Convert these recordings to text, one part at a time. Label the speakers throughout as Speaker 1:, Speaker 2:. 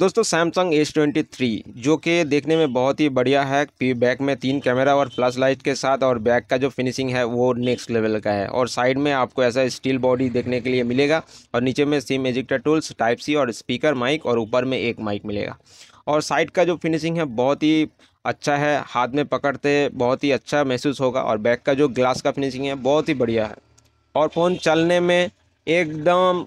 Speaker 1: दोस्तों Samsung S twenty three जो कि देखने में बहुत ही बढ़िया है बैक में तीन कैमरा और फ्लैश लाइट के साथ और बैक का जो फिनिशिंग है वो नेक्स्ट लेवल का है और साइड में आपको ऐसा स्टील बॉडी देखने के लिए मिलेगा और नीचे में SIM ejector tools type C और स्पीकर माइक और ऊपर में एक माइक मिलेगा और साइड का जो फिनिशिंग है बहुत ही अच्छा है हाथ में पकड़ते बहुत ही अच्छा महसूस होगा और बैक का जो ग्लास का फिनिशिंग है बहुत ही बढ़िया है और फ़ोन चलने में एकदम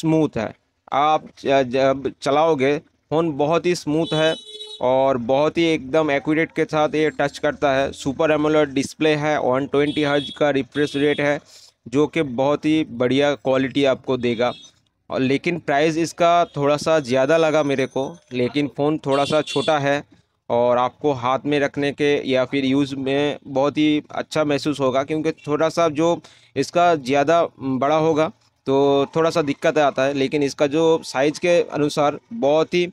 Speaker 1: स्मूथ है आप जब चलाओगे फ़ोन बहुत ही स्मूथ है और बहुत ही एकदम एक्यूरेट के साथ ये टच करता है सुपर एमोलेड डिस्प्ले है 120 ट्वेंटी हर्ज का रिफ्रेश रेट है जो कि बहुत ही बढ़िया क्वालिटी आपको देगा और लेकिन प्राइस इसका थोड़ा सा ज़्यादा लगा मेरे को लेकिन फ़ोन थोड़ा सा छोटा है और आपको हाथ में रखने के या फिर यूज़ में बहुत ही अच्छा महसूस होगा क्योंकि थोड़ा सा जो इसका ज़्यादा बड़ा होगा तो थोड़ा सा दिक्कत आता है लेकिन इसका जो साइज़ के अनुसार बहुत ही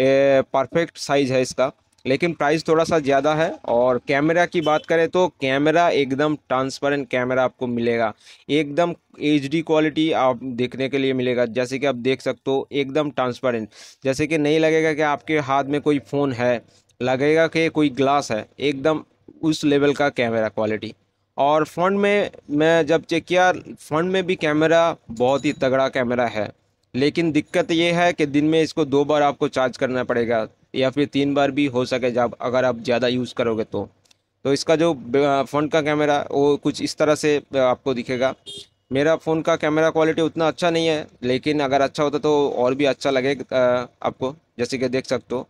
Speaker 1: परफेक्ट साइज़ है इसका लेकिन प्राइस थोड़ा सा ज़्यादा है और कैमरा की बात करें तो कैमरा एकदम ट्रांसपेरेंट कैमरा आपको मिलेगा एकदम एच क्वालिटी आप देखने के लिए मिलेगा जैसे कि आप देख सकते हो एकदम ट्रांसपेरेंट जैसे कि नहीं लगेगा कि आपके हाथ में कोई फ़ोन है लगेगा कि कोई ग्लास है एकदम उस लेवल का कैमरा क्वालिटी और फ्रंट में मैं जब चेक किया फ्रंट में भी कैमरा बहुत ही तगड़ा कैमरा है लेकिन दिक्कत यह है कि दिन में इसको दो बार आपको चार्ज करना पड़ेगा या फिर तीन बार भी हो सके जब अगर आप ज़्यादा यूज़ करोगे तो तो इसका जो फ्रंट का कैमरा वो कुछ इस तरह से आपको दिखेगा मेरा फ़ोन का कैमरा क्वालिटी उतना अच्छा नहीं है लेकिन अगर अच्छा होता तो और भी अच्छा लगे आपको जैसे कि देख सकते हो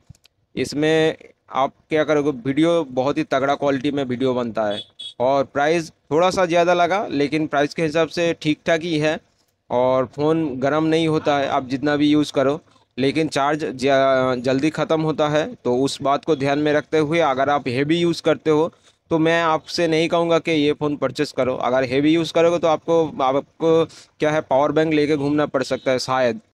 Speaker 1: इसमें आप क्या करोगे वीडियो बहुत ही तगड़ा क्वालिटी में वीडियो बनता है और प्राइस थोड़ा सा ज़्यादा लगा लेकिन प्राइस के हिसाब से ठीक ठाक ही है और फ़ोन गर्म नहीं होता है आप जितना भी यूज़ करो लेकिन चार्ज जल्दी ख़त्म होता है तो उस बात को ध्यान में रखते हुए अगर आप हेवी यूज़ करते हो तो मैं आपसे नहीं कहूँगा कि ये फ़ोन परचेस करो अगर हेवी यूज़ करोगे तो आपको आपको क्या है पावर बैंक लेके घूमना पड़ सकता है शायद